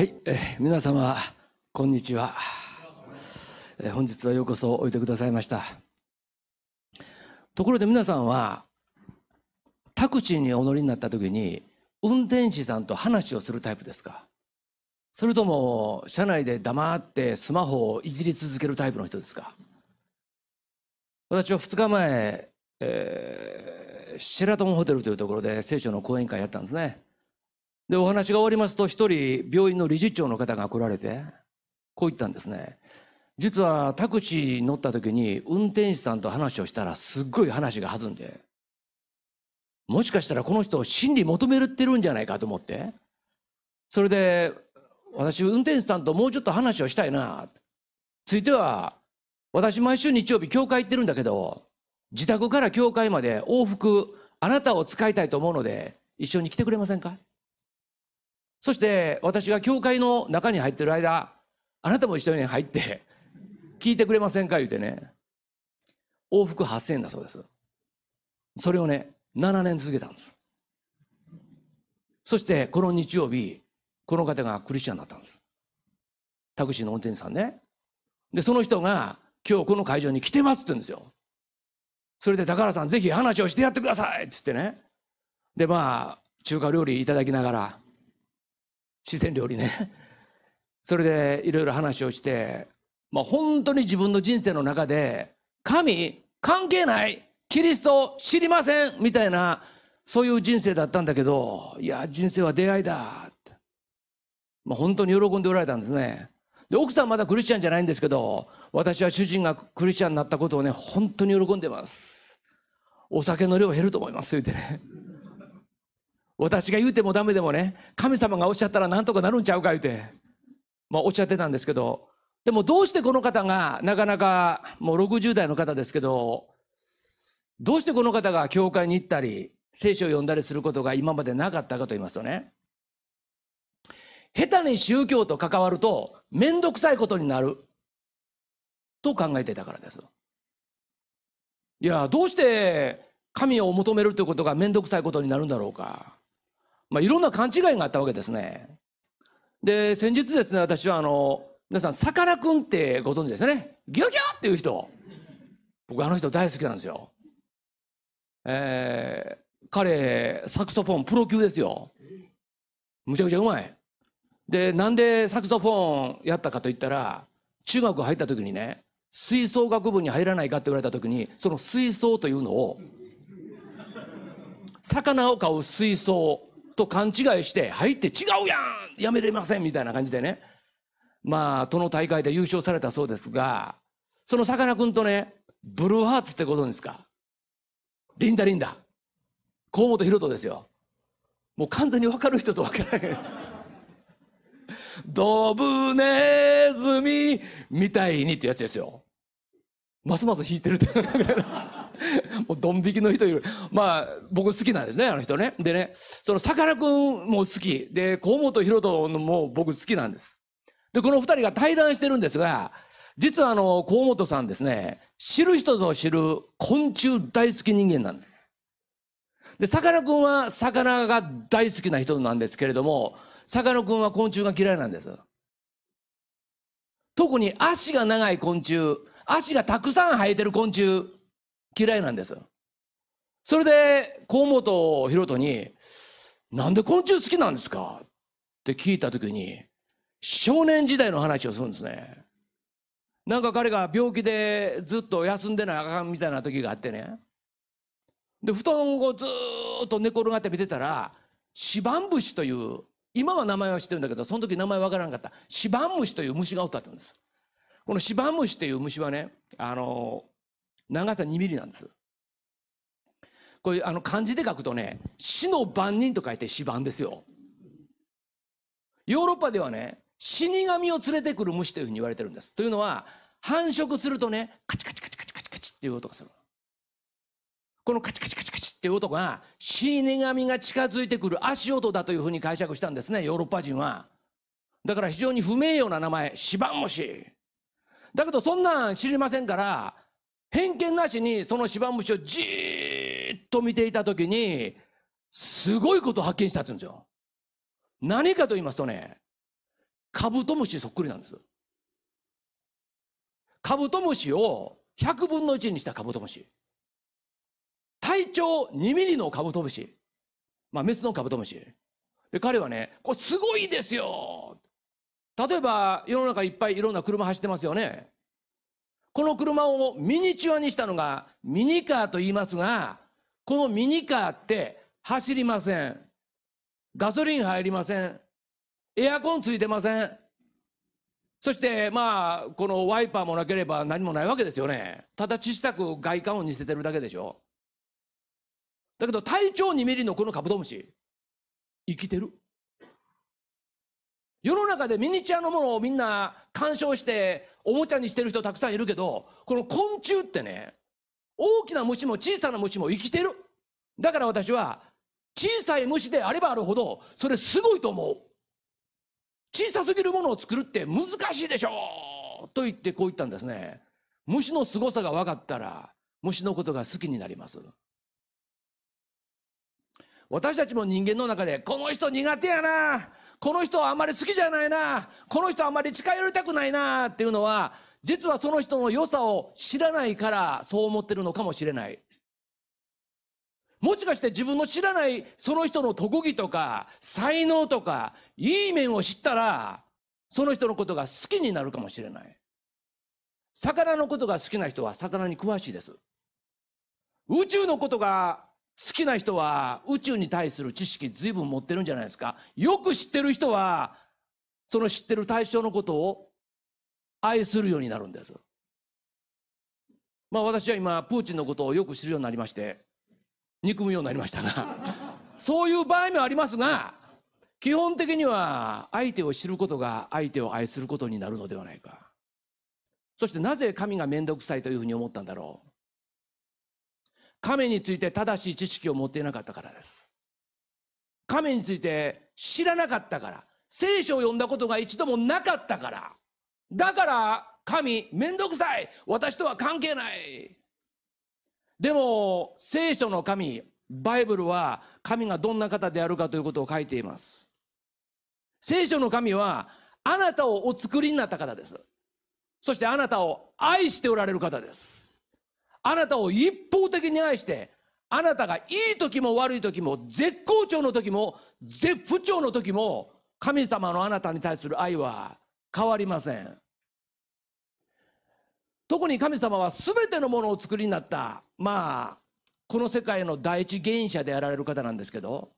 はい、えー、皆様こんにちは、えー、本日はようこそおいでくださいましたところで皆さんはタクシーにお乗りになった時に運転士さんと話をするタイプですかそれとも車内で黙ってスマホをいじり続けるタイプの人ですか私は2日前、えー、シェラトンホテルというところで聖書の講演会やったんですねで、お話が終わりますと、一人病院の理事長の方が来られて、こう言ったんですね。実はタクシーに乗った時に運転手さんと話をしたらすっごい話が弾んで、もしかしたらこの人を真理求めるってるんじゃないかと思って、それで私運転手さんともうちょっと話をしたいな。ついては、私毎週日曜日教会行ってるんだけど、自宅から教会まで往復あなたを使いたいと思うので一緒に来てくれませんかそして私が教会の中に入ってる間あなたも一緒に入って聞いてくれませんか言うてね往復8000円だそうですそれをね7年続けたんですそしてこの日曜日この方がクリスチャンだったんですタクシーの運転手さんねでその人が今日この会場に来てますって言うんですよそれで高原さんぜひ話をしてやってくださいって言ってねでまあ中華料理いただきながら四川料理ね。それでいろいろ話をして、まあ、本当に自分の人生の中で神関係ないキリスト知りませんみたいなそういう人生だったんだけどいや人生は出会いだって、まあ、本当に喜んでおられたんですねで奥さんまだクリスチャンじゃないんですけど私は主人がクリスチャンになったことをね本当に喜んでますお酒の量減ると思います言ってね私が言うてもダメでもね、神様がおっしゃったらなんとかなるんちゃうか言うて、まあ、おっしゃってたんですけど、でもどうしてこの方が、なかなかもう60代の方ですけど、どうしてこの方が教会に行ったり、聖書を読んだりすることが今までなかったかと言いますとね、下手に宗教と関わると面倒くさいことになると考えていたからです。いや、どうして神を求めるということが面倒くさいことになるんだろうか。まあ、いろんな勘違いがあったわけですね。で、先日ですね、私はあの、皆さん、さかなクンってご存知ですね。ギョギョっていう人。僕、あの人大好きなんですよ。えー、彼、サクソフォンプロ級ですよ。むちゃくちゃうまい。で、なんでサクソフォンやったかといったら、中学入った時にね、吹奏楽部に入らないかって言われた時に、その吹奏というのを、魚を買う水槽と勘違いして入って違うやんやめれませんみたいな感じでね。まあ、都の大会で優勝されたそうですが、そのさかなクンとね、ブルーハーツってことですかリンダリンダ。河本博人ですよ。もう完全に分かる人と分からない。ドブネズミみたいにってやつですよ。ますます引いてるって もうドン引きの人いるまあ僕好きなんですねあの人ねでねそのさかなクンも好きで河本大翔も僕好きなんですでこの2人が対談してるんですが実はあの河本さんですね知る人ぞ知る昆虫大好き人間なんですでさかなクンは魚が大好きな人なんですけれどもさかなクンは昆虫が嫌いなんです特に足が長い昆虫足がたくさん生えてる昆虫嫌いなんです。それで河本博人に「なんで昆虫好きなんですか?」って聞いた時に少年時代の話をするんですね。なんか彼が病気でずっと休んでないあかんみたいな時があってね。で布団をずっと寝転がって見てたらシバンブシという今は名前は知ってるんだけどその時名前わからんかったシバンムシという虫がおったんです。このシバムシという虫はねあの長さ2ミリなんですこうあの漢字で書くとね死の番人と書いて死番ですよヨーロッパではね死神を連れてくる虫というふうに言われてるんですというのは繁殖するとねカチカチカチカチカチカチっていう音がするこのカチカチカチカチっていう音が死神が近づいてくる足音だというふうに解釈したんですねヨーロッパ人はだから非常に不名誉な名前シバンムシだけどそんなん知りませんから偏見なしにその芝虫をじーっと見ていた時にすごいことを発見したってうんですよ。何かと言いますとねカブトムシそっくりなんです。カブトムシを100分の1にしたカブトムシ。体長2ミリのカブトムシ。まあ、メスのカブトムシ。で、彼はね、これすごいですよ例えば世の中いっぱいいろんな車走ってますよねこの車をミニチュアにしたのがミニカーと言いますがこのミニカーって走りませんガソリン入りませんエアコンついてませんそしてまあこのワイパーもなければ何もないわけですよねただ小さく外観を似せてるだけでしょだけど体長2ミリのこのカブトムシ生きてる世の中でミニチュアのものをみんな鑑賞しておもちゃにしてる人たくさんいるけど、この昆虫ってね、大きな虫も小さな虫も生きてる。だから私は小さい虫であればあるほど、それすごいと思う。小さすぎるものを作るって難しいでしょと言ってこう言ったんですね。虫の凄さが分かったら、虫のことが好きになります。私たちも人間の中で、この人苦手やな。この人はあまり好きじゃないなこの人はあまり近寄りたくないなっていうのは実はその人の良さを知らないからそう思ってるのかもしれないもしかして自分の知らないその人の特技とか才能とかいい面を知ったらその人のことが好きになるかもしれない魚のことが好きな人は魚に詳しいです宇宙のことが好きな人は宇宙に対する知識随分持ってるんじゃないですか。よく知ってる人は、その知ってる対象のことを愛するようになるんです。まあ私は今、プーチンのことをよく知るようになりまして、憎むようになりましたが、そういう場合もありますが、基本的には相手を知ることが相手を愛することになるのではないか。そしてなぜ神が面倒くさいというふうに思ったんだろう。亀について正しい知識を持っていなかったからです。神について知らなかったから。聖書を読んだことが一度もなかったから。だから神、めんどくさい私とは関係ない。でも、聖書の神、バイブルは神がどんな方であるかということを書いています。聖書の神は、あなたをお作りになった方です。そしてあなたを愛しておられる方です。あなたを一方的に愛して、あなたがいい時も悪い時も、絶好調の時も、絶不調の時も、神様のあなたに対する愛は変わりません。特に神様は全てのものを作りになった、まあ、この世界の第一原因者であられる方なんですけど、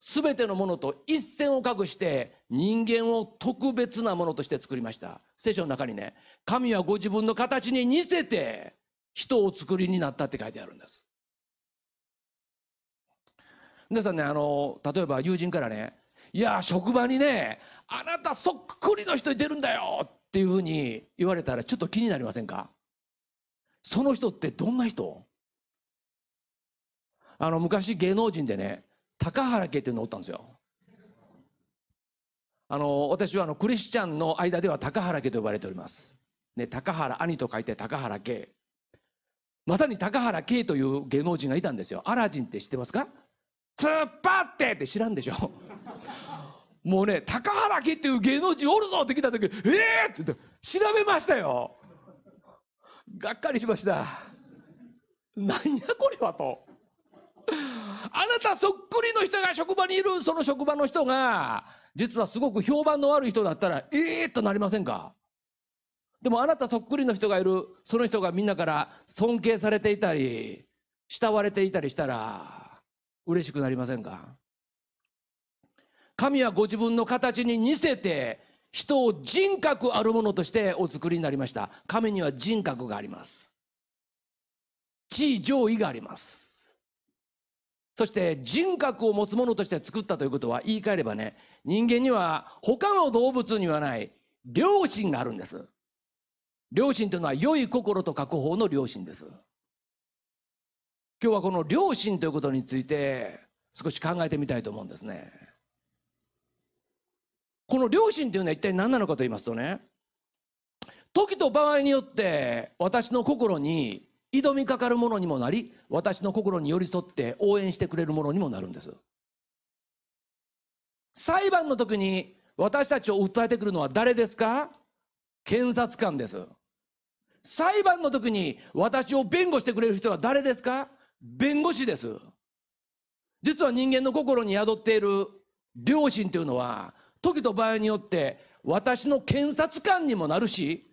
全てのものと一線を画して人間を特別なものとして作りました。聖書の中にね、神はご自分の形に似せて人を作りになったって書いてあるんです。皆さんね、あの、例えば友人からね、いや、職場にね、あなたそっくりの人に出るんだよっていうふうに言われたらちょっと気になりませんかその人ってどんな人あの、昔芸能人でね、高原家っていうのおったんですよ。あの、私はあの、クリスチャンの間では高原家と呼ばれております。ね、高原兄と書いて高原家。まさに高原圭という芸能人がいたんですよアラジンって知ってますか突っ張ってって知らんでしょ もうね高原圭っていう芸能人おるぞって来た時「ええって言って調べましたよがっかりしましたなんやこれはとあなたそっくりの人が職場にいるその職場の人が実はすごく評判の悪い人だったら「ええー!」となりませんかでもあなたそっくりの人がいるその人がみんなから尊敬されていたり慕われていたりしたら嬉しくなりませんか神はご自分の形に似せて人を人格あるものとしてお作りになりました神には人格があります地位上位がありますそして人格を持つものとして作ったということは言い換えればね人間には他の動物にはない良心があるんです両親というのは良い心と書方の両親です。今日はこの両親ということについて少し考えてみたいと思うんですね。この両親というのは一体何なのかと言いますとね、時と場合によって私の心に挑みかかるものにもなり、私の心に寄り添って応援してくれるものにもなるんです。裁判の時に私たちを訴えてくるのは誰ですか検察官です。裁判の時に私を弁護してくれる人は誰ですか弁護士です。実は人間の心に宿っている良心というのは、時と場合によって私の検察官にもなるし、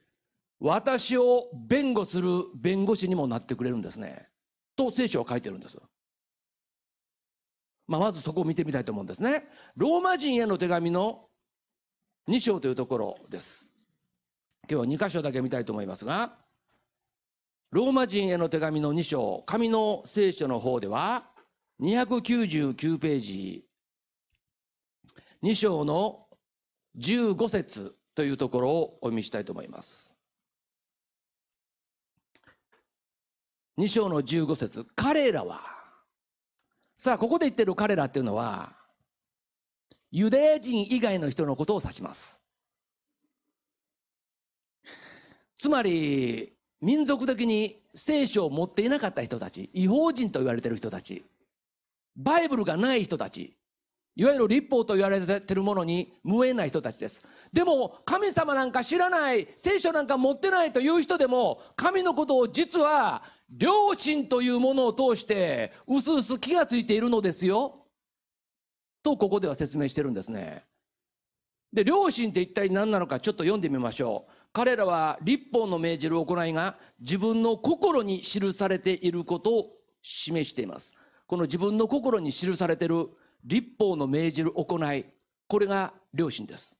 私を弁護する弁護士にもなってくれるんですね。と聖書は書いてるんです。まあ、まずそこを見てみたいと思うんですね。ローマ人への手紙の2章というところです。今日は2箇所だけ見たいと思いますが、ローマ人への手紙の2章、紙の聖書の方では、299ページ、2章の15節というところをお見せしたいと思います。2章の15節彼らは、さあ、ここで言ってる彼らっていうのは、ユダヤ人以外の人のことを指します。つまり民族的に聖書を持っていなかった人たち違法人と言われてる人たちバイブルがない人たちいわゆる立法と言われてるものに無縁な人たちですでも神様なんか知らない聖書なんか持ってないという人でも神のことを実は良心というものを通して薄々気がついているのですよとここでは説明してるんですねで良心って一体何なのかちょっと読んでみましょう彼らは立法の命じる行いが自分の心に記されていることを示しています。この自分の心に記されている立法の命じる行い、これが良心です。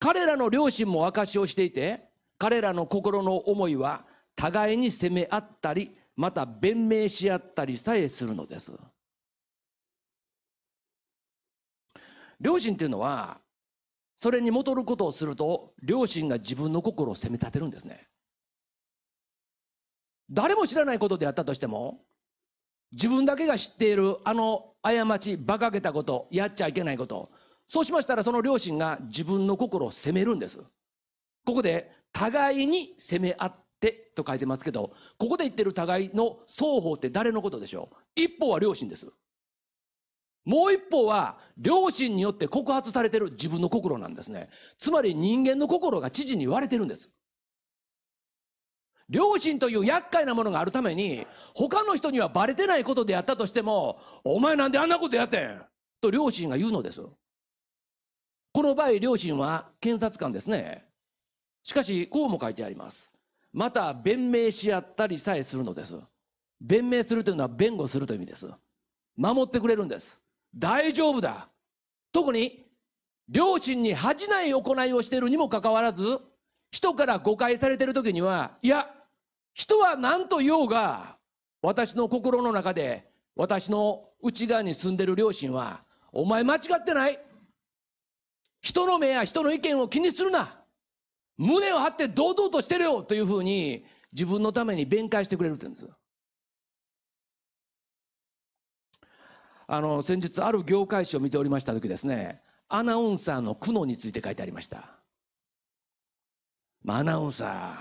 彼らの両親も証しをしていて、彼らの心の思いは互いに責め合ったり、また弁明し合ったりさえするのです。両親っていうのはそれに戻ることをすると両親が自分の心を責め立てるんですね誰も知らないことであったとしても自分だけが知っているあの過ち馬鹿げたことやっちゃいけないことそうしましたらその両親が自分の心を責めるんですここで互いに責め合ってと書いてますけどここで言ってる互いの双方って誰のことでしょう一方は両親ですもう一方は両親によって告発されてる自分の心なんですね。つまり人間の心が知事に言われてるんです。両親という厄介なものがあるために他の人にはバレてないことでやったとしてもお前なんであんなことやってんと両親が言うのです。この場合両親は検察官ですね。しかしこうも書いてあります。また弁明し合ったりさえするのです。弁明するというのは弁護するという意味です。守ってくれるんです。大丈夫だ特に両親に恥じない行いをしているにもかかわらず人から誤解されている時にはいや人は何と言おうが私の心の中で私の内側に住んでる両親はお前間違ってない人の目や人の意見を気にするな胸を張って堂々としてるよというふうに自分のために弁解してくれるって言うんですあの先日ある業界誌を見ておりました時ですねアナウンサーの苦悩について書いてありました、まあ、アナウンサー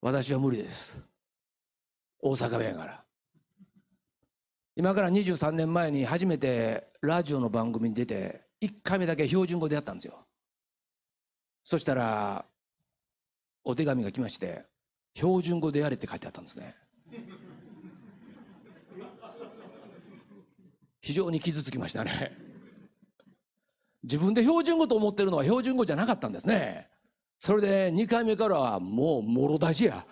私は無理です大阪弁やから今から23年前に初めてラジオの番組に出て1回目だけ標準語でやったんですよそしたらお手紙が来まして標準語でやれって書いてあったんですね非常に傷つきましたね。自分で標準語と思ってるのは標準語じゃなかったんですね。それで2回目からはもうもろ出しや。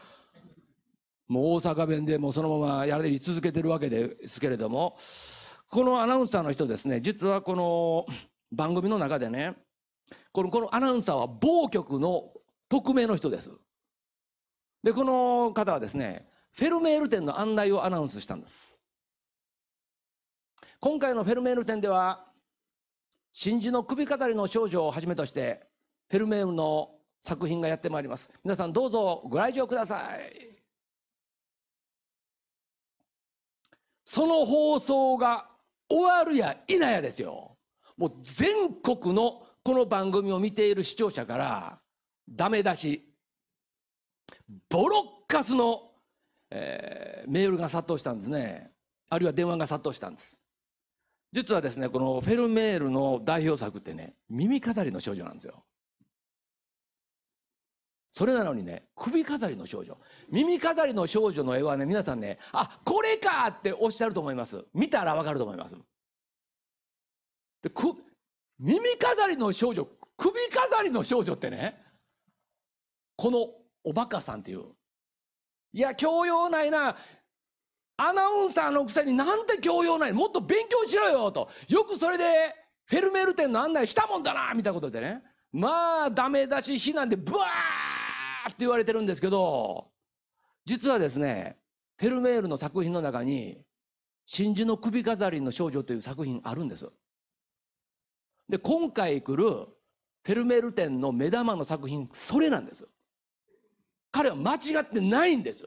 もう大阪弁でもうそのままやり続けてるわけですけれども、このアナウンサーの人ですね、実はこの番組の中でね、このこのアナウンサーは某局の匿名の人です。で、この方はですね、フェルメール店の案内をアナウンスしたんです。今回のフェルメール展では真珠の首飾りの少女をはじめとしてフェルメールの作品がやってまいります皆さんどうぞご来場くださいその放送が終わるや否やですよもう全国のこの番組を見ている視聴者からダメ出しボロッカスの、えー、メールが殺到したんですねあるいは電話が殺到したんです実はですねこのフェルメールの代表作ってね耳飾りの少女なんですよそれなのにね首飾りの少女耳飾りの少女の絵はね皆さんねあこれかっておっしゃると思います見たらわかると思いますでく耳飾りの少女首飾りの少女ってねこのおバカさんっていういや教養ないなアナウンサーのくせになんて教養ないもっと勉強しろよとよくそれでフェルメール店の案内したもんだなみたいなことでねまあダメ出し非難でブワーって言われてるんですけど実はですねフェルメールの作品の中に「真珠の首飾りの少女」という作品あるんです。で今回来るフェルメール展の目玉の作品それなんです。彼は間違ってないんです。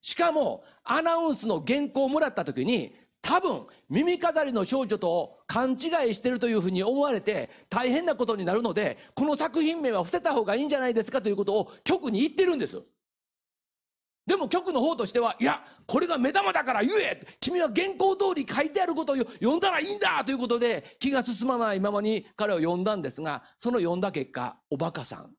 しかもアナウンスの原稿をもらった時に多分耳飾りの少女と勘違いしてるというふうに思われて大変なことになるのでこの作品名は伏せた方がいいんじゃないですかということを局に言ってるんですでも局の方としてはいやこれが目玉だから言え君は原稿通り書いてあることを読んだらいいんだということで気が進まないままに彼を呼んだんですがその呼んだ結果おバカさん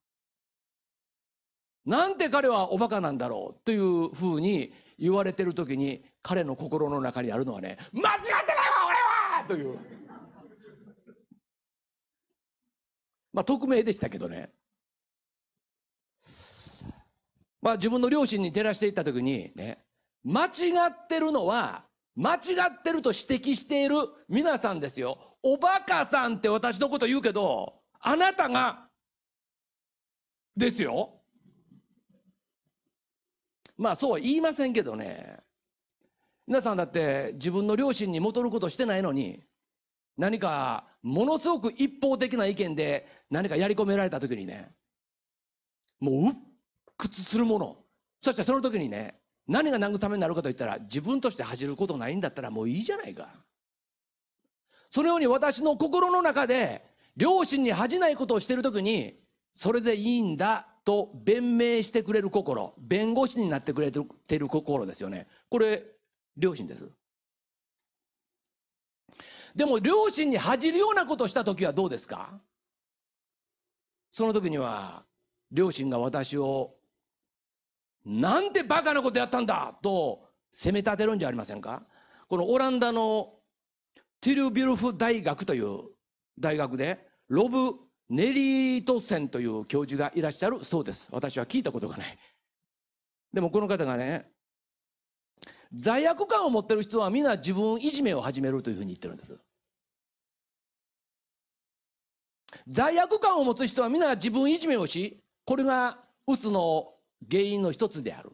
なんて彼はおバカなんだろうというふうに言われてる時に彼の心の中にあるのはね間違ってないわ俺はというまあ匿名でしたけどねまあ自分の両親に照らしていった時にね間違ってるのは間違ってると指摘している皆さんですよおバカさんって私のこと言うけどあなたがですよまあそうは言いませんけどね皆さんだって自分の両親に戻ることしてないのに何かものすごく一方的な意見で何かやり込められた時にねもう鬱屈するものそしてその時にね何が慰めになるかといったら自分として恥じることないんだったらもういいじゃないかそのように私の心の中で両親に恥じないことをしている時にそれでいいんだと弁明してくれる心弁護士になってくれてる心ですよねこれ両親ですでも両親に恥じるようなことをした時はどうですかその時には両親が私をなんてバカなことやったんだと責め立てるんじゃありませんかこのオランダのティルビルフ大学という大学でロブネリートセンという教授がいらっしゃるそうです私は聞いたことがないでもこの方がね罪悪感を持ってる人は皆自分いじめを始めるというふうに言ってるんです罪悪感を持つ人は皆自分いじめをしこれがうつの原因の一つである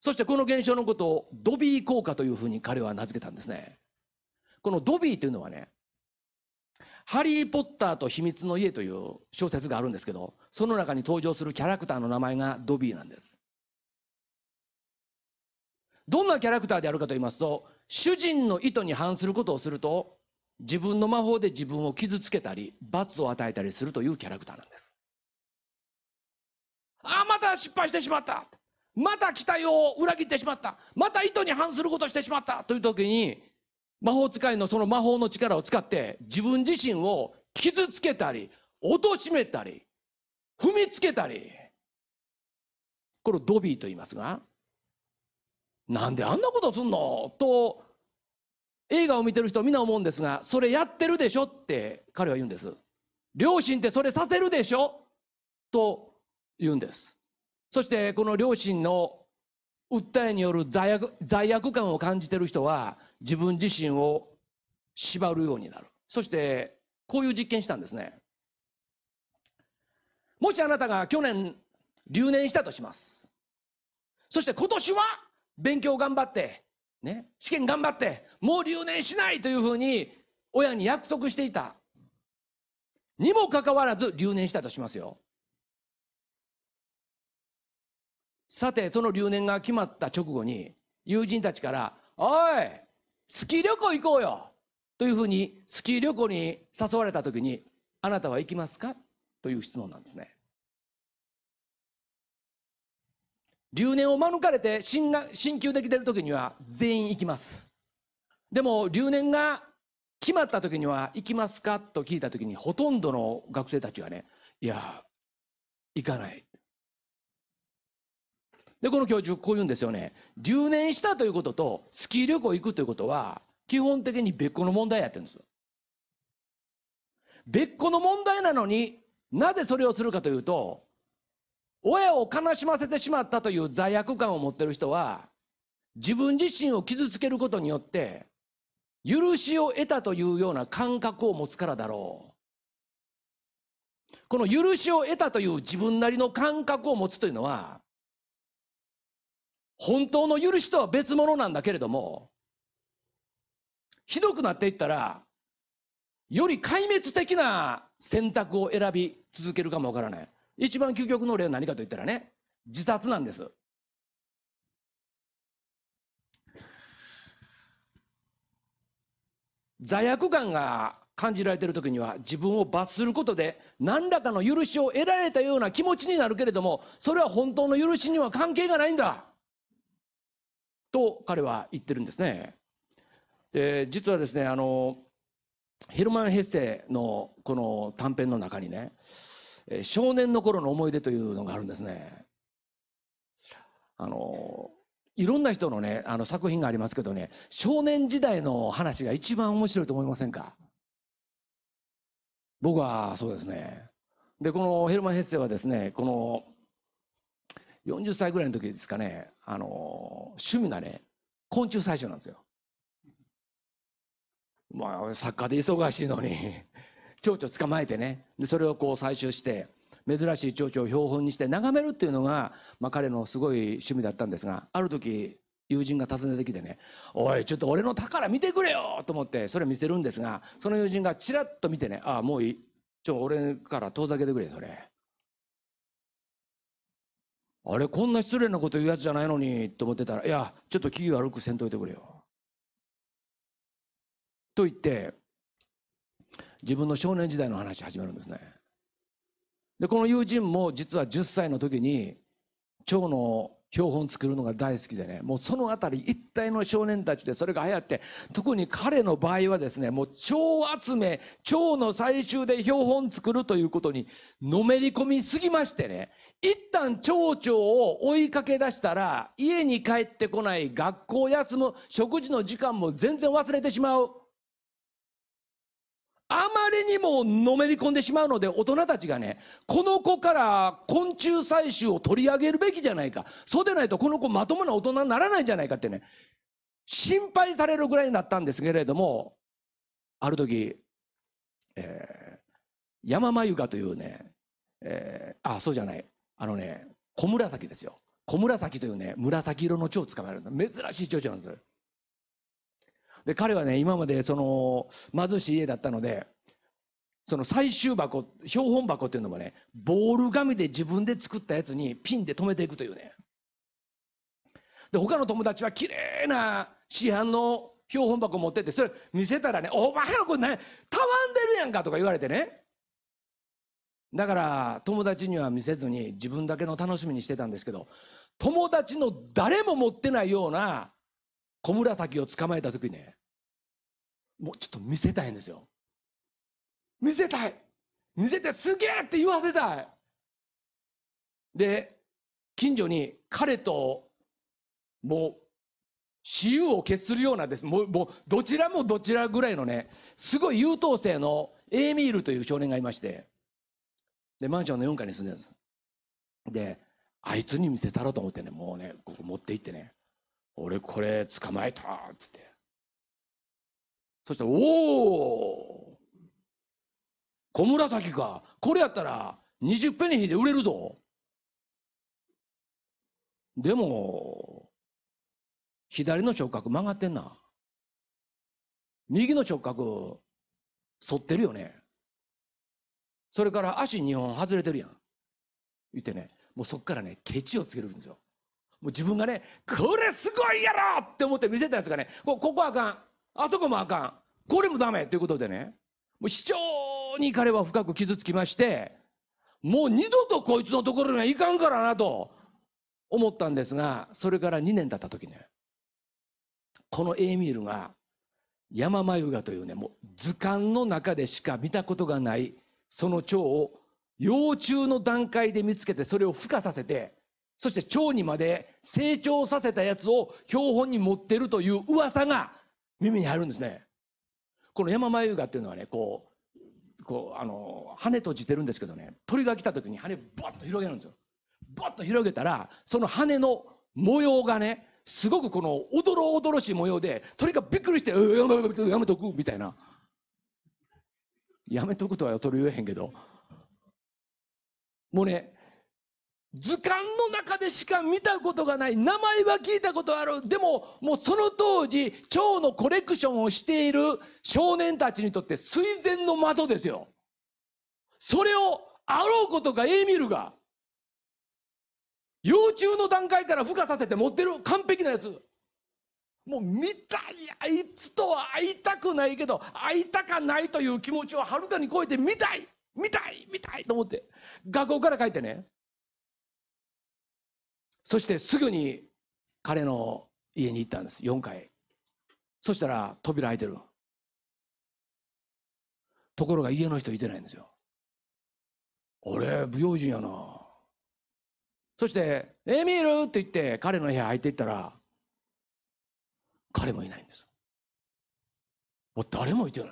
そしてこの現象のことをドビー効果というふうに彼は名付けたんですねこのドビーというのはね「ハリー・ポッターと秘密の家」という小説があるんですけどその中に登場するキャラクターの名前がドビーなんですどんなキャラクターであるかと言いますと主人の意図に反することをすると自分の魔法で自分を傷つけたり罰を与えたりするというキャラクターなんですあまた失敗してしまったまた期待を裏切ってしまったまた意図に反することをしてしまったという時に魔法使いのその魔法の力を使って自分自身を傷つけたり、貶めたり、踏みつけたり。これをドビーと言いますが、なんであんなことすんのと、映画を見てる人みんな思うんですが、それやってるでしょって彼は言うんです。両親ってそれさせるでしょと言うんです。そしてこの両親の訴えによる罪悪罪悪感を感じてる人は、自分自身を縛るようになるそしてこういう実験したんですねもしあなたが去年留年したとしますそして今年は勉強頑張ってね試験頑張ってもう留年しないというふうに親に約束していたにもかかわらず留年したとしますよさてその留年が決まった直後に友人たちから「おいスキー旅行行こうよというふうにスキー旅行に誘われた時にあなたは行きますかという質問なんですね。留年を免れて進進級できてる時には全員行きます。でも留年が決まった時には行きますかと聞いた時にほとんどの学生たちがねいや行かないで、この教授、こう言うんですよね。留年したということと、スキー旅行行くということは、基本的に別個の問題やってるんです別個の問題なのになぜそれをするかというと、親を悲しませてしまったという罪悪感を持ってる人は、自分自身を傷つけることによって、許しを得たというような感覚を持つからだろう。この許しを得たという自分なりの感覚を持つというのは、本当の許しとは別物なんだけれどもひどくなっていったらより壊滅的な選択を選び続けるかもわからない一番究極の例は何かといったらね自殺なんです罪悪感が感じられてる時には自分を罰することで何らかの許しを得られたような気持ちになるけれどもそれは本当の許しには関係がないんだと彼は言ってるんですね。で実はですねあのヘルマン・ヘッセのこの短編の中にね「少年の頃の思い出」というのがあるんですね。あのいろんな人のねあの作品がありますけどね少年時代の話が一番面白いと思いませんか僕はそうですね。でこのヘルマン・ヘッセはですねこの40歳ぐらいの時ですかね、あのー、趣味がね、昆虫採集なんですよ。まあ、作家で忙しいのに、蝶々捕まえてね、でそれをこう採集して、珍しい蝶々を標本にして眺めるっていうのが、まあ、彼のすごい趣味だったんですが、ある時、友人が訪ねてきてね「おいちょっと俺の宝見てくれよ!」と思ってそれ見せるんですがその友人がちらっと見てね「ああもういいちょ俺から遠ざけてくれそれあれこんな失礼なこと言うやつじゃないのにと思ってたらいやちょっと気悪くせんといてくれよと言って自分の少年時代の話始めるんですねでこの友人も実は10歳の時に腸の標本作るのが大好きでねもうその辺り一帯の少年たちでそれが流行って特に彼の場合はですねもう蝶集め蝶の採集で標本作るということにのめり込みすぎましてね一旦蝶々を追いかけ出したら家に帰ってこない学校休む食事の時間も全然忘れてしまう。あまりにものめり込んでしまうので大人たちがねこの子から昆虫採集を取り上げるべきじゃないかそうでないとこの子まともな大人にならないんじゃないかってね心配されるぐらいになったんですけれどもある時、えー、山真由というね、えー、あそうじゃないあのね小紫ですよ小紫というね紫色の蝶を捕まえる珍しい蝶々なんですで、彼はね、今までその貧しい家だったので、その最終箱、標本箱っていうのもね、ボール紙で自分で作ったやつにピンで留めていくというね。で、他の友達は綺麗な市販の標本箱持ってって、それ見せたらね、お前のこれ何、たわんでるやんかとか言われてね。だから友達には見せずに自分だけの楽しみにしてたんですけど友達の誰も持ってないような小紫を捕まえた時ねもうちょっと見せたいんですよ見せたい見せてすげえって言わせたいで近所に彼ともう私有を決するようなですもうもうどちらもどちらぐらいのねすごい優等生のエーミールという少年がいましてでマンションの4階に住んでるんですであいつに見せたろうと思ってねもうねここ持って行ってね俺これ捕まえたっつって。そしら「おお小紫かこれやったら20ペニヒで売れるぞ」でも左の触覚曲がってんな右の触覚反ってるよねそれから足2本外れてるやん言ってねもうそっからねケチをつけるんですよもう自分がねこれすごいやろって思って見せたやつがねこここあかんあそこもあかんこれもダメということでねもう非常に彼は深く傷つきましてもう二度とこいつのところにはいかんからなと思ったんですがそれから2年経った時ねこのエーミールがヤママユガというねもう図鑑の中でしか見たことがないその蝶を幼虫の段階で見つけてそれを孵化させてそして蝶にまで成長させたやつを標本に持ってるという噂が耳に入るんですね。この山眉画っていうのはね、こう、こう、あの、羽閉じてるんですけどね、鳥が来た時に羽バッと広げるんですよ。バッと広げたら、その羽の模様がね、すごくこの、おどろおどろしい模様で、鳥がびっくりして、うやめやめとく、みたいな。やめとくとはよ、鳥言えへんけど。もうね、図鑑の中でしか見たことがない名前は聞いたことあるでももうその当時蝶のコレクションをしている少年たちにとって垂涎の的ですよそれをあろうことかエーミルが幼虫の段階から孵化させて持ってる完璧なやつもう見たいあいつとは会いたくないけど会いたかないという気持ちをはるかに超えて見たい見たい見たいと思って学校から帰ってねそしてすぐに彼の家に行ったんです4階そしたら扉開いてるところが家の人いてないんですよあれ不用心やなそして「エミール!」って言って彼の部屋入っていったら彼もいないんですもう誰もいてない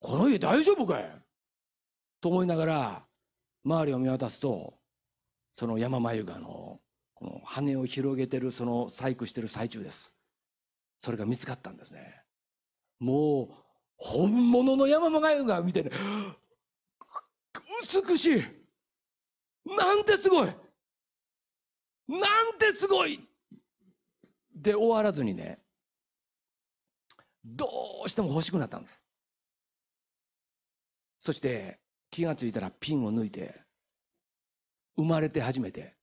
この家大丈夫かいと思いながら周りを見渡すとその山眉がのこの羽を広げてるその細工してる最中ですそれが見つかったんですねもう本物の山眉が見てね美しいなんてすごいなんてすごいで終わらずにねどうしても欲しくなったんですそして気がついたらピンを抜いて生まれて初めて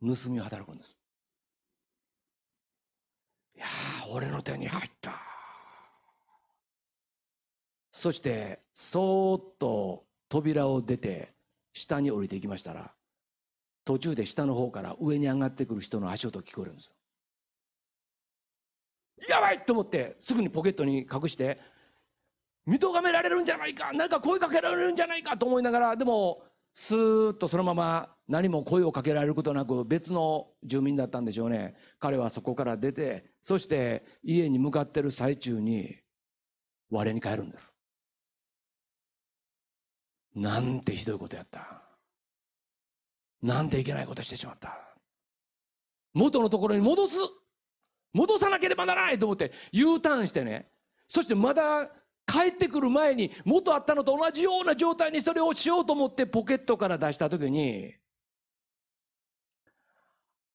盗みを働くんです。いや俺の手に入ったそしてそーっと扉を出て下に降りていきましたら途中で下の方から上に上がってくる人の足音聞こえるんですよ。やばいと思ってすぐにポケットに隠して見とがめられるんじゃないか何か声かけられるんじゃないかと思いながらでもスーッとそのまま何も声をかけられることなく別の住民だったんでしょうね彼はそこから出てそして家に向かってる最中に我に返るんですなんてひどいことやったなんていけないことしてしまった元のところに戻す戻さなければならないと思って U ターンしてねそしてまだ帰ってくる前に元あったのと同じような状態にそれをしようと思ってポケットから出した時に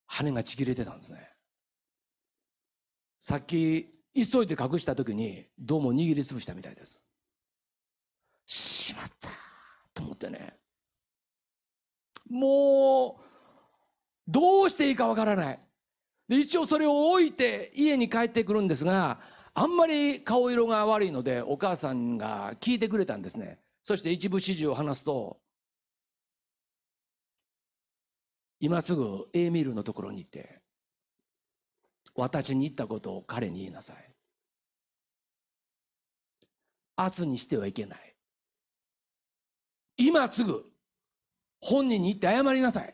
羽がちぎれてたんですねさっき急いで隠した時にどうも握りつぶしたみたいですしまったと思ってねもうどうしていいかわからないで一応それを置いて家に帰ってくるんですがあんまり顔色が悪いのでお母さんが聞いてくれたんですねそして一部始終を話すと今すぐエーミールのところに行って私に言ったことを彼に言いなさい圧にしてはいけない今すぐ本人に言って謝りなさい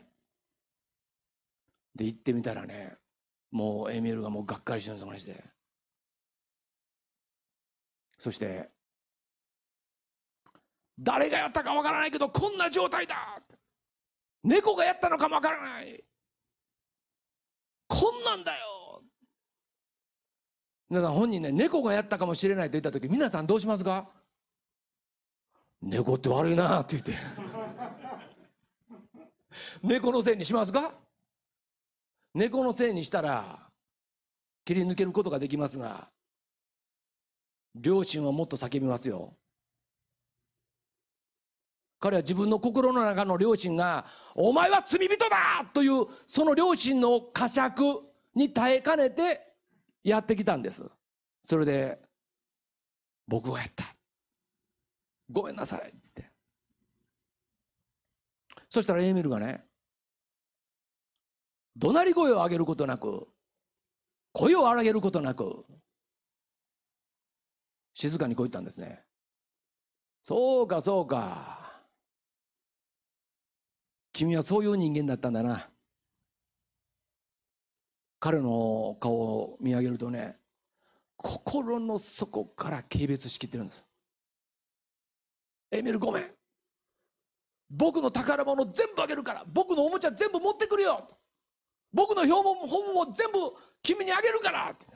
で行ってみたらねもうエーミールがもうがっかりしてるその話で。そして誰がやったかわからないけどこんな状態だ猫がやったのかもわからないこんなんだよ皆さん本人ね猫がやったかもしれないと言った時皆さんどうしますか猫って悪いなって言って猫のせいにしますか猫のせいにしたら切り抜けることができますが両親はもっと叫びますよ。彼は自分の心の中の両親が「お前は罪人だ!」というその両親の呵責に耐えかねてやってきたんです。それで「僕がやった」「ごめんなさい」っつってそしたらエーミルがね怒鳴り声を上げることなく声を荒げることなく静かにこう言ったんですね。そうか、そうか。君はそういう人間だったんだな。彼の顔を見上げるとね、心の底から軽蔑しきってるんです。エミルごめん。僕の宝物全部あげるから、僕のおもちゃ全部持ってくるよ。僕の標本本も全部君にあげるからって。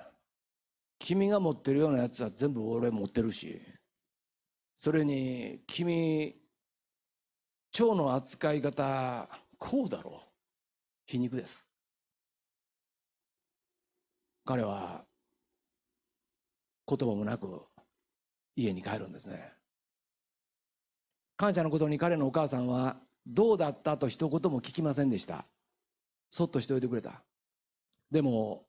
君が持ってるようなやつは全部俺持ってるしそれに君腸の扱い方こうだろう皮肉です彼は言葉もなく家に帰るんですね感謝のことに彼のお母さんはどうだったと一言も聞きませんでしたそっとしておいてくれたでも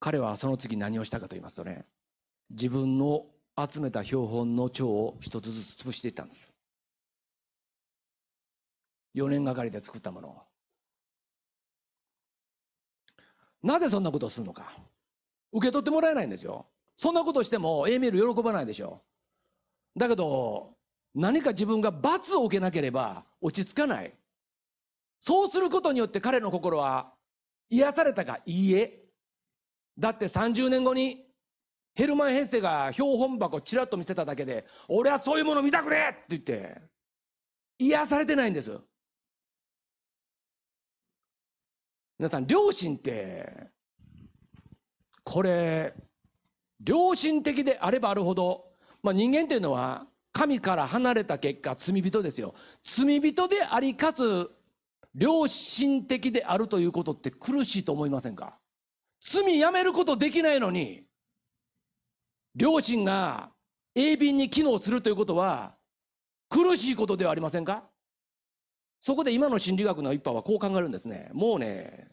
彼はその次何をしたかと言いますとね、自分の集めた標本の蝶を一つずつ潰していったんです。4年がかりで作ったものを。なぜそんなことをするのか。受け取ってもらえないんですよ。そんなことしても、エーメール喜ばないでしょ。う。だけど、何か自分が罰を受けなければ落ち着かない。そうすることによって彼の心は癒されたかいいえ、だって30年後にヘルマン・ヘッセが標本箱ちらっと見せただけで「俺はそういうもの見たくねえ!」って言って癒されてないんです皆さん良心ってこれ良心的であればあるほど、まあ、人間というのは神から離れた結果罪人ですよ罪人でありかつ良心的であるということって苦しいと思いませんか罪やめることできないのに、両親が鋭敏に機能するということは、苦しいことではありませんかそこで今の心理学の一派はこう考えるんですね。もうね、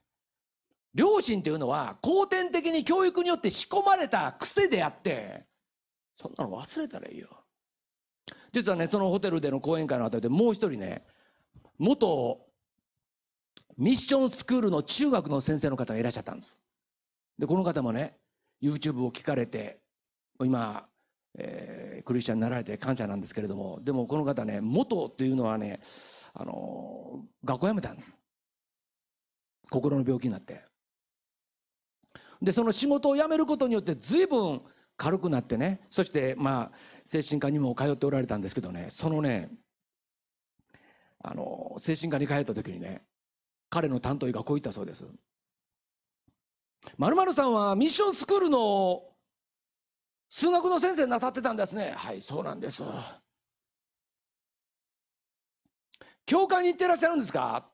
両親というのは後天的に教育によって仕込まれた癖であって、そんなの忘れたらいいよ。実はね、そのホテルでの講演会のあたりでもう一人ね、元ミッションスクールの中学の先生の方がいらっしゃったんです。で、この方もね、YouTube を聞かれて、今、えー、クリスチャンになられて感謝なんですけれども、でもこの方ね、元というのはね、あのー、学校辞めたんです。心の病気になって。で、その仕事を辞めることによって随分軽くなってね、そしてまあ、精神科にも通っておられたんですけどね、そのね、あのー、精神科に通った時にね、彼の担当医がこう言ったそうです。まるまるさんはミッションスクールの数学の先生なさってたんですね。はい、そうなんです。教会に行ってらっしゃるんですか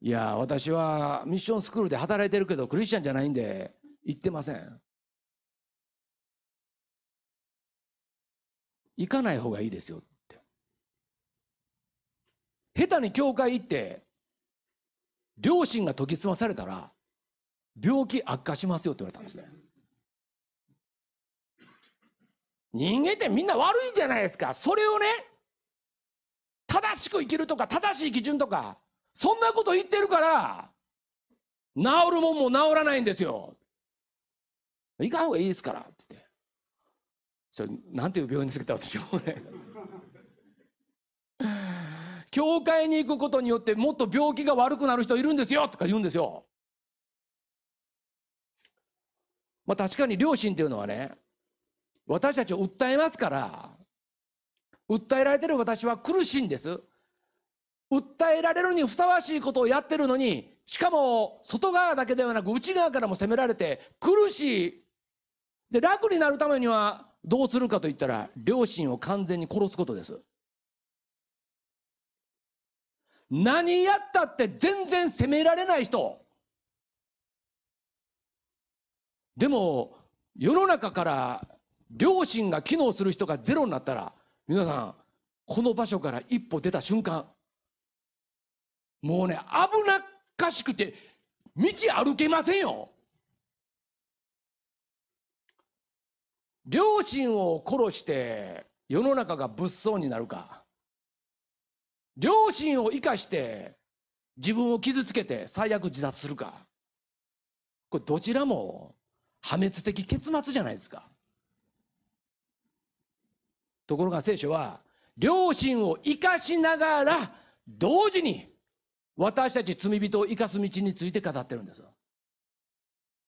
いや、私はミッションスクールで働いてるけど、クリスチャンじゃないんで、行ってません。行かない方がいいですよって。下手に教会行って、両親が研ぎ澄まされたら、病気悪化しますよって言われたんですね。人間ってみんな悪いじゃないですか。それをね、正しく生きるとか、正しい基準とか、そんなこと言ってるから、治るもんも治らないんですよ。行かん方がいいですから、って言って。それ、なんていう病院につけた私もね。教会に行くことによってもっと病気が悪くなる人いるんですよとか言うんですよ。まあ、確かに両親というのはね私たちを訴えますから訴えられてる私は苦しいんです訴えられるにふさわしいことをやってるのにしかも外側だけではなく内側からも責められて苦しいで楽になるためにはどうするかといったら両親を完全に殺すことです何やったって全然責められない人でも世の中から両親が機能する人がゼロになったら皆さんこの場所から一歩出た瞬間もうね危なっかしくて道歩けませんよ両親を殺して世の中が物騒になるか両親を生かして自分を傷つけて最悪自殺するかこれどちらも破滅的結末じゃないですかところが聖書は両親を生かしながら同時に私たち罪人を生かす道について語ってるんです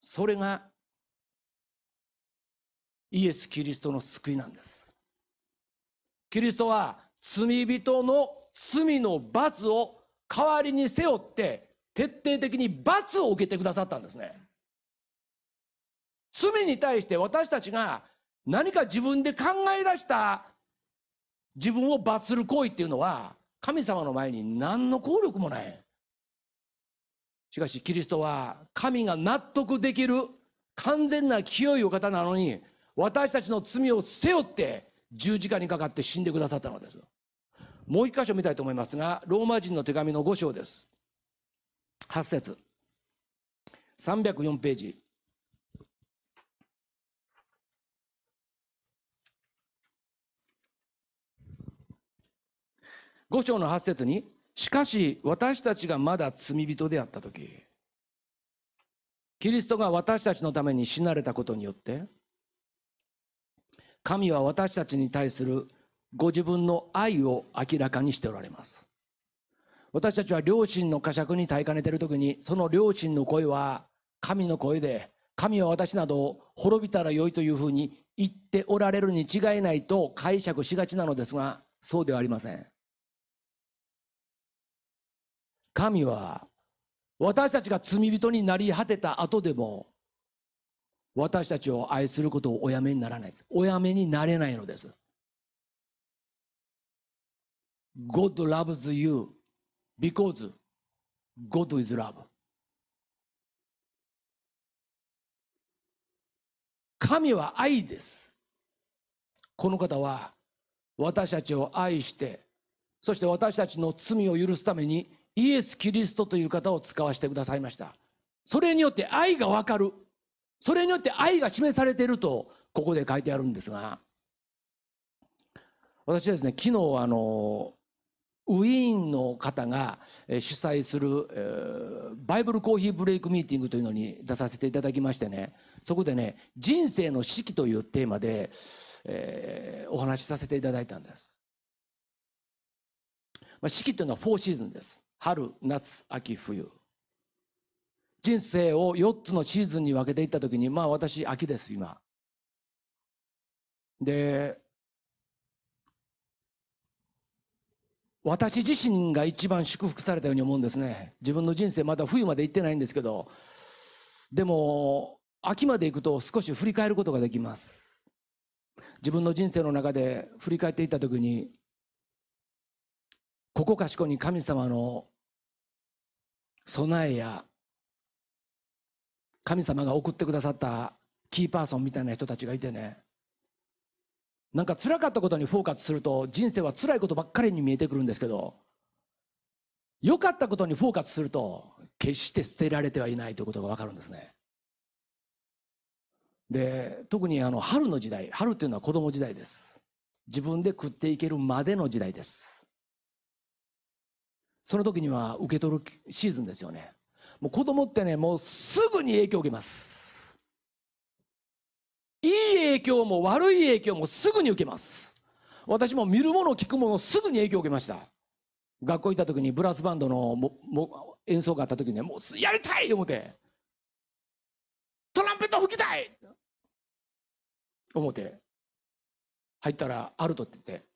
それがイエス・キリストの救いなんですキリストは罪人の罪の罰を代わりに背負って徹底的に罰を受けてくださったんですね罪に対して私たちが何か自分で考え出した自分を罰する行為っていうのは神様の前に何の効力もない。しかしキリストは神が納得できる完全な清いお方なのに私たちの罪を背負って十字架にかかって死んでくださったのです。もう一箇所見たいと思いますが、ローマ人の手紙の5章です。8節304ページ。5章の8節に、しかし私たちがまだ罪人であった時、キリストが私たちのために死なれたことによって、神は私たちに対するご自分の愛を明らかにしておられます。私たちは両親の呵責に耐えかねている時に、その両親の声は神の声で、神は私などを滅びたらよいというふうに言っておられるに違いないと解釈しがちなのですが、そうではありません。神は私たちが罪人になり果てた後でも私たちを愛することをおやめにならないです。おやめになれないのです。God loves you because God is love. 神は愛です。この方は私たちを愛して、そして私たちの罪を許すためにイエス・キリストという方を使わせてくださいました。それによって愛がわかる。それによって愛が示されていると、ここで書いてあるんですが、私はですね、昨日あの、ウィーンの方が主催する、えー、バイブルコーヒーブレイクミーティングというのに出させていただきましてね、そこでね、人生の四季というテーマで、えー、お話しさせていただいたんです。まあ、四季というのは4シーズンです。春夏秋冬人生を4つのシーズンに分けていった時にまあ私秋です今で私自身が一番祝福されたように思うんですね自分の人生まだ冬まで行ってないんですけどでも秋まで行くと少し振り返ることができます自分の人生の中で振り返っていったきにここかしこに神様の備えや神様が送ってくださったキーパーソンみたいな人たちがいてねなんか辛かったことにフォーカスすると人生は辛いことばっかりに見えてくるんですけど良かったことにフォーカスすると決して捨てられてはいないということが分かるんですね。で特にあの春の時代春っていうのは子供時代です自分で食っていけるまでの時代ですその時には受け取るシーズンですよね。もう子供ってね、もうすぐに影響を受けます。いい影響も悪い影響もすぐに受けます。私も見るもの聞くものすぐに影響を受けました。学校行った時にブラスバンドのもも演奏があった時にね、もうやりたい思って、トランペット吹きたい思って、入ったらあるとって言って、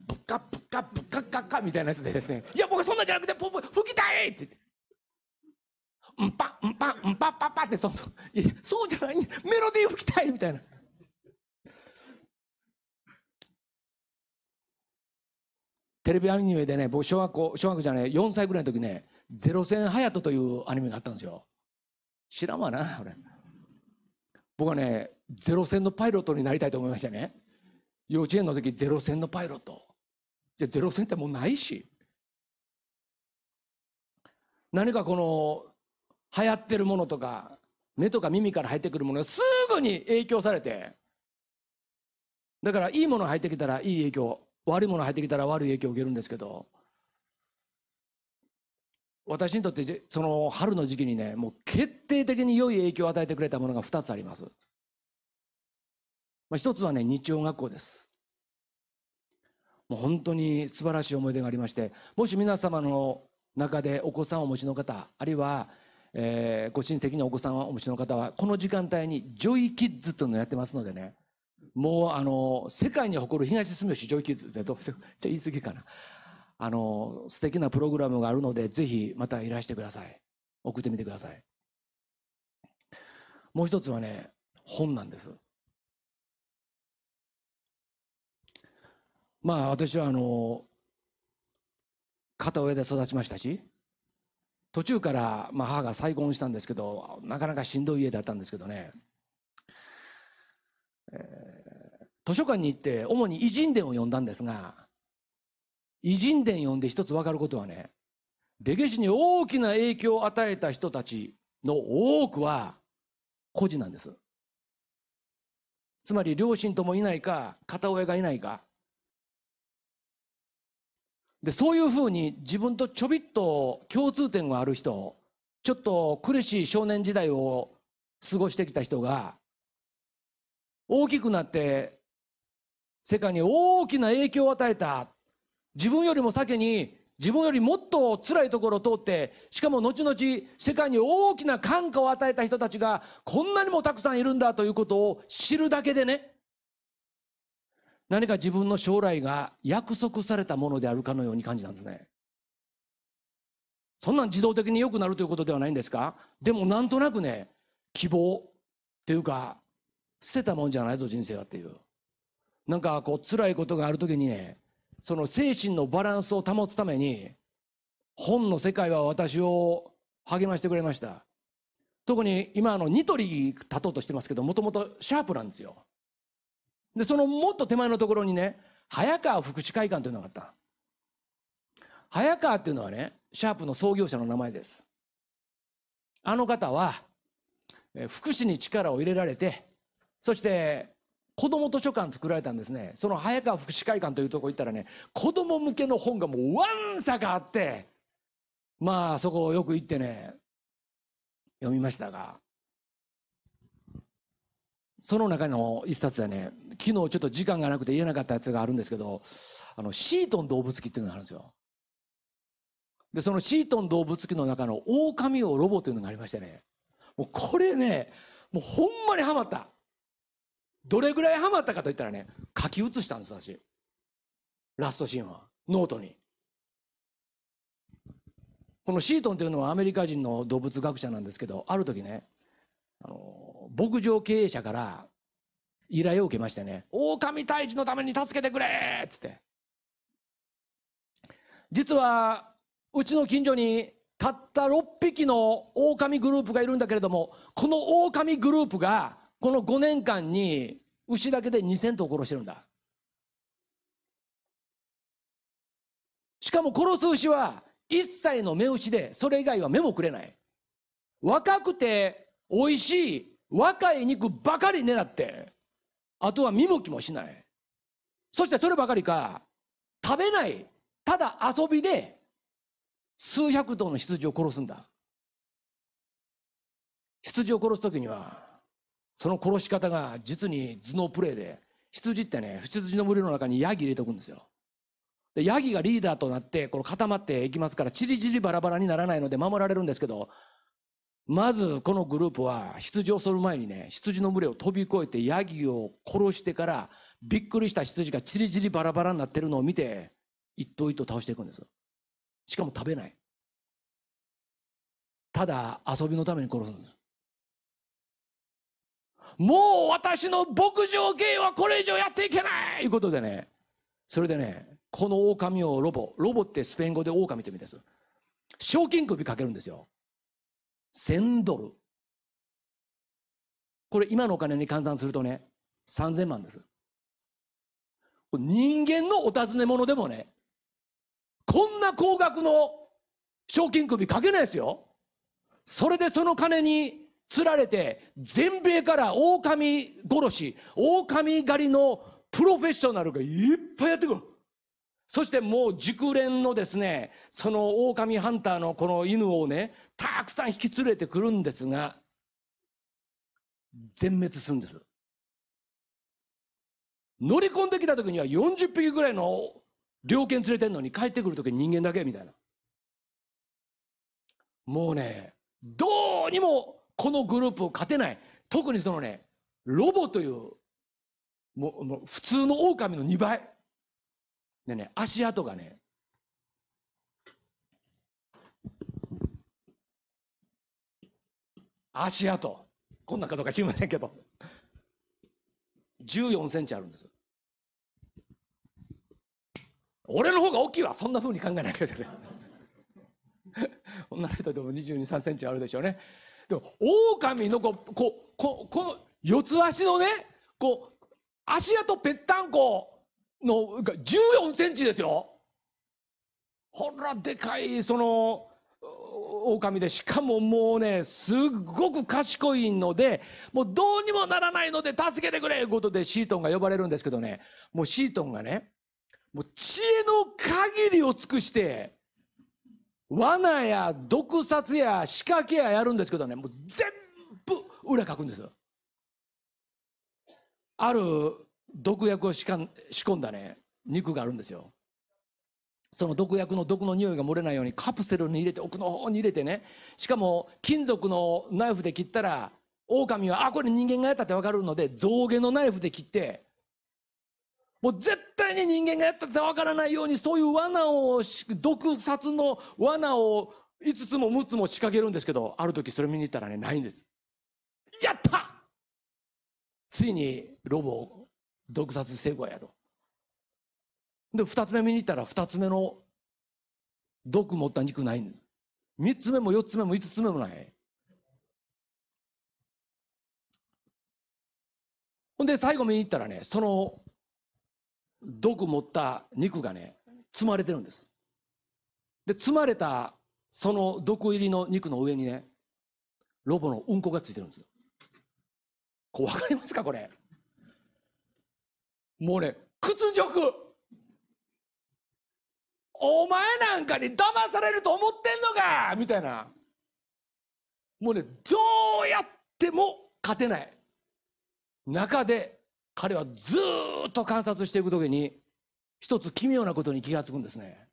ぶかぶかぶかかかみたいなやつでですね、いや、僕そんなんじゃなくて、ポポ、吹きたいって言って。うんぱ、うんぱ、うんぱ、ぱ、ぱって、そうそう。いや、そうじゃない、メロディー吹きたいみたいな。テレビアニメでね、僕、小学校、小学校じゃない、4歳ぐらいの時ね、ゼロ戦ハヤトというアニメがあったんですよ。知らんわな、俺。僕はね、ゼロ戦のパイロットになりたいと思いましたね。幼稚園の時ゼロ戦のパイロット。じゃゼロ戦ってもうないし。何かこの流行ってるものとか目とか耳から入ってくるものがすぐに影響されてだからいいもの入ってきたらいい影響悪いもの入ってきたら悪い影響を受けるんですけど私にとってその春の時期にねもう決定的に良い影響を与えてくれたものが2つありますまあ、一つはね、日曜学校です。もう本当に素晴らしい思い出がありまして、もし皆様の中でお子さんをお持ちの方、あるいは、えー、ご親戚のお子さんをお持ちの方は、この時間帯にジョイキッズというのをやってますのでね、もうあの、世界に誇る東住吉ジョイキッズってどう言い過ぎかな。あの、素敵なプログラムがあるので、ぜひまたいらしてください。送ってみてください。もう一つはね、本なんです。まあ私はあの、片親で育ちましたし、途中からまあ母が再婚したんですけど、なかなかしんどい家だったんですけどね、えー、図書館に行って主に偉人伝を読んだんですが、偉人伝読んで一つ分かることはね、歴史に大きな影響を与えた人たちの多くは孤児なんです。つまり両親ともいないか、片親がいないか、でそういうふうに自分とちょびっと共通点がある人ちょっと苦しい少年時代を過ごしてきた人が大きくなって世界に大きな影響を与えた自分よりも先に自分よりもっと辛いところを通ってしかも後々世界に大きな感化を与えた人たちがこんなにもたくさんいるんだということを知るだけでね何か自分の将来が約束されたものであるかのように感じたんですね。そんなん自動的に良くなるということではないんですかでもなんとなくね、希望っていうか、捨てたもんじゃないぞ人生はっていう。なんかこう辛いことがある時にね、その精神のバランスを保つために、本の世界は私を励ましてくれました。特に今のニトリ立とうとしてますけど、もともとシャープなんですよ。で、そのもっと手前のところにね、早川福祉会館というのがあった。早川っていうのはね、シャープの創業者の名前です。あの方は、福祉に力を入れられて、そして、子ども図書館作られたんですね。その早川福祉会館というとこ行ったらね、子ども向けの本がもうわんさかあって、まあそこをよく行ってね、読みましたが、その中の一冊でね昨日ちょっと時間がなくて言えなかったやつがあるんですけどあのシートン動物記っていうのがあるんですよ。でそのシートン動物記の中の「狼をロボ」というのがありましてねもうこれねもうほんまにハマった。どれぐらいハマったかといったらね書き写したんです私ラストシーンはノートに。このシートンというのはアメリカ人の動物学者なんですけどある時ねあの牧場経営者から依頼を受けましてね、狼退治のために助けてくれっつって。実は、うちの近所にたった6匹の狼グループがいるんだけれども、この狼グループが、この5年間に牛だけで2000頭殺してるんだ。しかも殺す牛は1歳の目牛で、それ以外は目もくれない。若くて美味しい若い肉ばかり狙って、あとは見向きもしない。そしてそればかりか、食べない、ただ遊びで、数百頭の羊を殺すんだ。羊を殺す時には、その殺し方が実に頭脳プレーで、羊ってね、羊の群れの中にヤギ入れておくんですよ。でヤギがリーダーとなってこの固まっていきますからチリチリバラバラにならないので守られるんですけどまずこのグループは羊をする前にね羊の群れを飛び越えてヤギを殺してからびっくりした羊がチリチリバラバラになってるのを見て一頭一頭倒していくんですしかも食べないただ遊びのために殺すんですもう私の牧場芸はこれ以上やっていけないいうことでねそれでねこの狼をロボロボってスペイン語で狼って意味です賞金首かけるんですよ1000ドル。これ今のお金に換算するとね、3000万です。人間のお尋ね者でもね、こんな高額の賞金首かけないですよ。それでその金に釣られて、全米から狼殺し、狼狩りのプロフェッショナルがいっぱいやってくる。そしてもう熟練のですね、その狼ハンターのこの犬をね、たくさん引き連れてくるんですが、全滅するんです。乗り込んできた時には40匹ぐらいの猟犬連れてんのに帰ってくる時に人間だけみたいな。もうね、どうにもこのグループを勝てない。特にそのね、ロボという、もう普通の狼の2倍。でね、足跡がね、足跡。こんなかどうか知りませんけど。14センチあるんです。俺の方が大きいわ。そんな風に考えなきゃいけない。女の人でも22、3センチあるでしょうね。でも、狼のこう、こう、この四つ足のね、こう、足跡ぺったんこのが14センチですよ。ほら、でかい、その、狼でしかももうねすっごく賢いのでもうどうにもならないので助けてくれいうことでシートンが呼ばれるんですけどねもうシートンがねもう知恵の限りを尽くして罠や毒殺や仕掛けややるんですけどねもう全部裏書くんですある毒薬を仕込んだね肉があるんですよ。その毒薬の毒の匂いが漏れないようにカプセルに入れて奥の方に入れてねしかも金属のナイフで切ったら狼はあこれ人間がやったって分かるので象牙のナイフで切ってもう絶対に人間がやったって分からないようにそういう罠を毒殺の罠を5つも6つも仕掛けるんですけどある時それ見に行ったらねないんですやったついにロボを毒殺成功やとで、2つ目見に行ったら2つ目の毒持った肉ないん3つ目も4つ目も5つ目もない。ほんで最後見に行ったらね、その毒持った肉がね、積まれてるんです。で、積まれたその毒入りの肉の上にね、ロボのうんこがついてるんですよ。こう分かりますかこれ。もうね、屈辱お前なんかに騙されると思ってんのかみたいな。もうね、どうやっても勝てない。中で彼はずっと観察していく時に、一つ奇妙なことに気がつくんですね。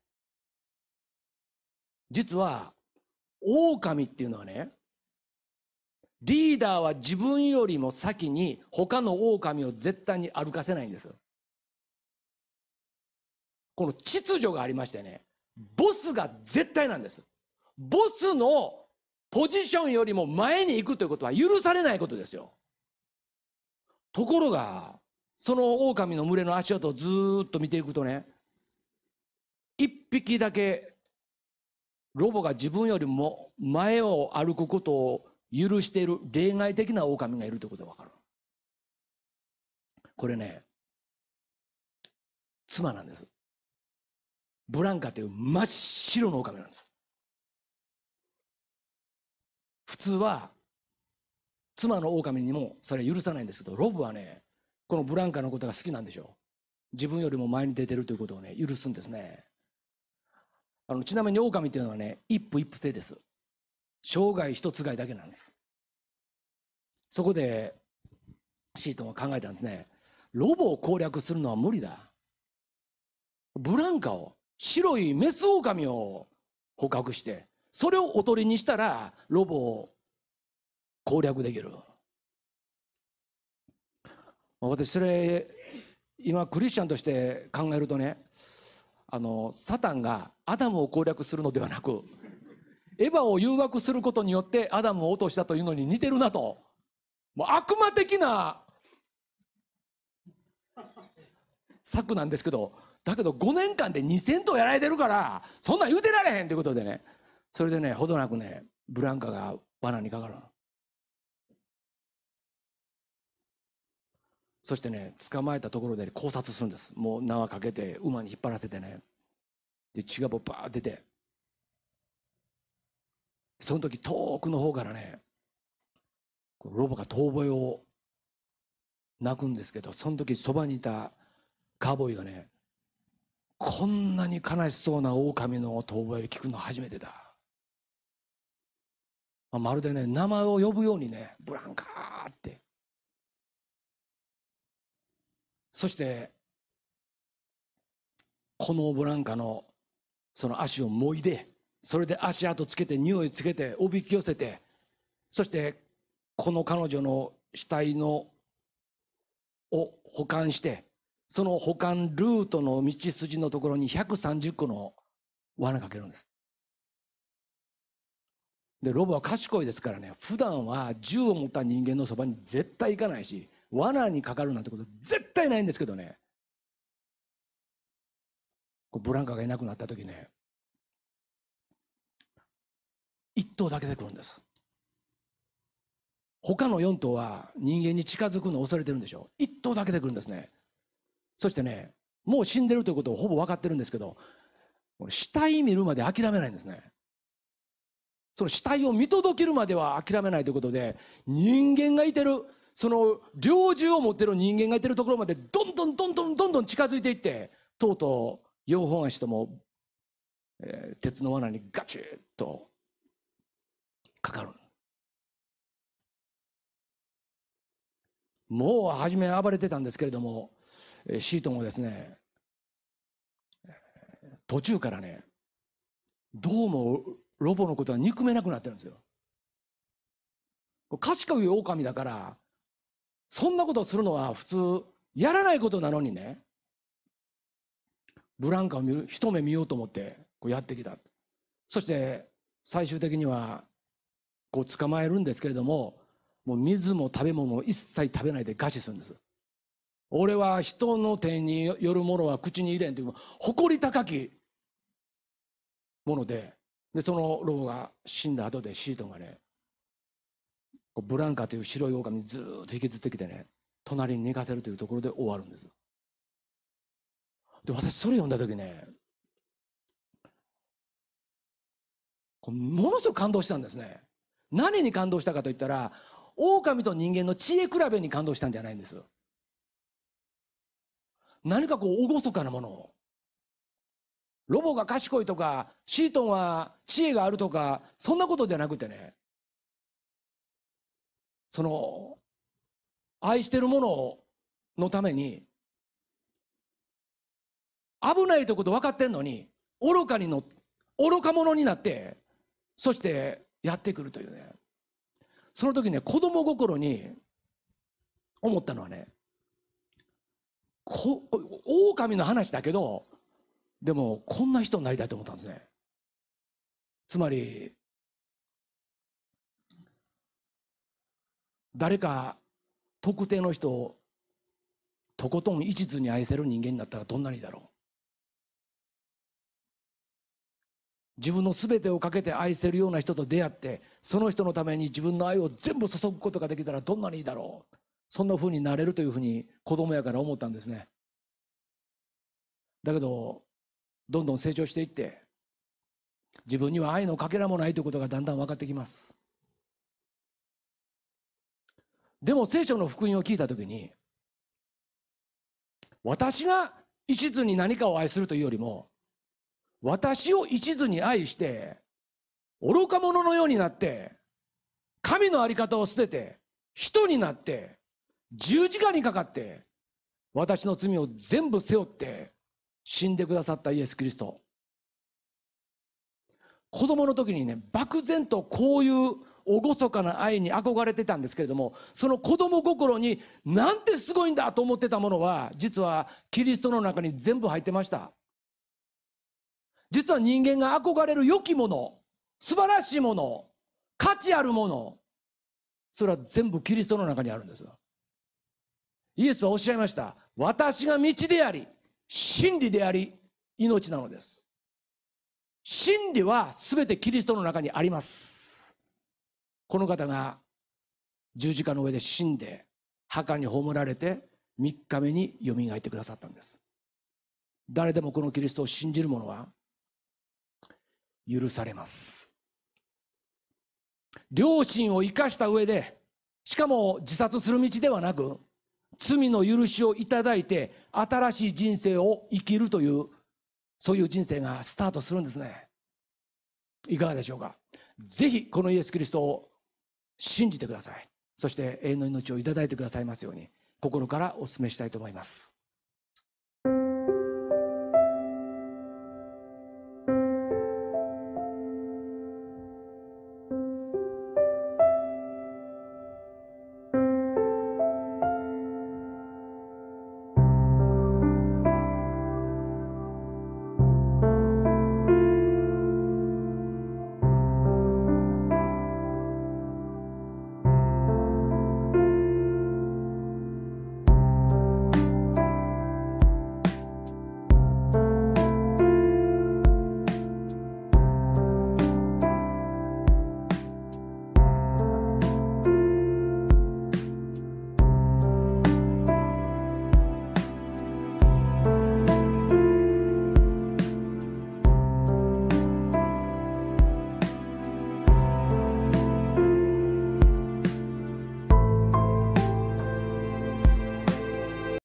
実は、狼っていうのはね、リーダーは自分よりも先に他の狼を絶対に歩かせないんですよ。この秩序がありましてね、ボスが絶対なんです。ボスのポジションよりも前に行くということは許されないことですよ。ところが、その狼の群れの足音をずっと見ていくとね、一匹だけロボが自分よりも前を歩くことを許している例外的な狼がいるということがわかる。これね、妻なんです。ブランカという真っ白の狼なんです。普通は、妻の狼にもそれは許さないんですけど、ロブはね、このブランカのことが好きなんでしょう。自分よりも前に出てるということをね、許すんですね。あのちなみに狼っていうのはね、一夫一夫制です。生涯一つがいだけなんです。そこで、シートンは考えたんですね。ロボを攻略するのは無理だ。ブランカを白いメスオオカミを捕獲してそれをおとりにしたらロボを攻略できる私それ今クリスチャンとして考えるとねあのサタンがアダムを攻略するのではなくエヴァを誘惑することによってアダムを落としたというのに似てるなともう悪魔的な策なんですけどだけど5年間で2000頭やられてるからそんなん言うてられへんってことでねそれでねほどなくねブランカが罠にかかるそしてね捕まえたところで考察するんですもう縄かけて馬に引っ張らせてねで血がぼっー出てその時遠くの方からねロボが遠吠えを鳴くんですけどその時そばにいたカーボーイがねこんなに悲しそうな狼の遠吠えを聞くの初めてだ。まるでね、名前を呼ぶようにね、ブランカーって。そして、このブランカのその足をもいで、それで足跡つけて、匂いつけて、おびき寄せて、そして、この彼女の死体のを保管して、その保管ルートの道筋のところに130個の罠かけるんです。で、ロボは賢いですからね、普段は銃を持った人間のそばに絶対行かないし、罠にかかるなんてこと絶対ないんですけどね。ブランカがいなくなった時ね、1頭だけで来るんです。他の4頭は人間に近づくのを恐れてるんでしょう。1頭だけで来るんですね。そしてね、もう死んでるということをほぼ分かってるんですけど、死体見るまで諦めないんですね。その死体を見届けるまでは諦めないということで、人間がいてる、その猟銃を持ってる人間がいてるところまで、どんどんどんどんどんどん近づいていって、とうとう養蜂足とも、えー、鉄の罠にガチッとかかる。もう初め暴れてたんですけれども、シートもですね途中からねどうもロボのことは憎めなくなってるんですよ。賢い狼だからそんなことをするのは普通やらないことなのにねブランカを見る一目見ようと思ってこうやってきたそして最終的にはこう捕まえるんですけれどももう水も食べ物も一切食べないで餓死するんです俺は人の手によるものは口に入れんという誇り高きものででその老が死んだ後でシートがねブランカという白い狼にずっと引きずってきてね隣に寝かせるというところで終わるんですで私それ読んだ時ねものすごく感動したんですね何に感動したかといったら狼と人間の知恵比べに感動したんじゃないんです何かこう、厳かなものロボが賢いとか、シートンは知恵があるとか、そんなことじゃなくてね、その、愛してるもののために、危ないということ分かってんのに、愚かにの、愚か者になって、そしてやってくるというね。その時ね、子供心に思ったのはね、こ狼の話だけどでもこんな人になりたいと思ったんですねつまり誰か特定の人をとことん一途に愛せる人間になったらどんなにだろう自分の全てをかけて愛せるような人と出会ってその人のために自分の愛を全部注ぐことができたらどんなにいいだろうそんな風になれるというふうに子供やから思ったんですね。だけど、どんどん成長していって、自分には愛のかけらもないということがだんだん分かってきます。でも聖書の福音を聞いた時に、私が一途に何かを愛するというよりも、私を一途に愛して、愚か者のようになって、神の在り方を捨てて、人になって、十字架にかかって私の罪を全部背負って死んでくださったイエス・キリスト子供の時にね漠然とこういう厳かな愛に憧れてたんですけれどもその子供心になんてすごいんだと思ってたものは実はキリストの中に全部入ってました実は人間が憧れる良きもの素晴らしいもの価値あるものそれは全部キリストの中にあるんですよイエスはおっしゃいました。私が道であり、真理であり、命なのです。真理は全てキリストの中にあります。この方が十字架の上で死んで、墓に葬られて、3日目によみがえってくださったんです。誰でもこのキリストを信じる者は、許されます。良心を生かした上で、しかも自殺する道ではなく、罪の許しをいただいて新しい人生を生きるというそういう人生がスタートするんですねいかがでしょうかぜひこのイエス・キリストを信じてくださいそして永遠の命をいただいてくださいますように心からお勧めしたいと思います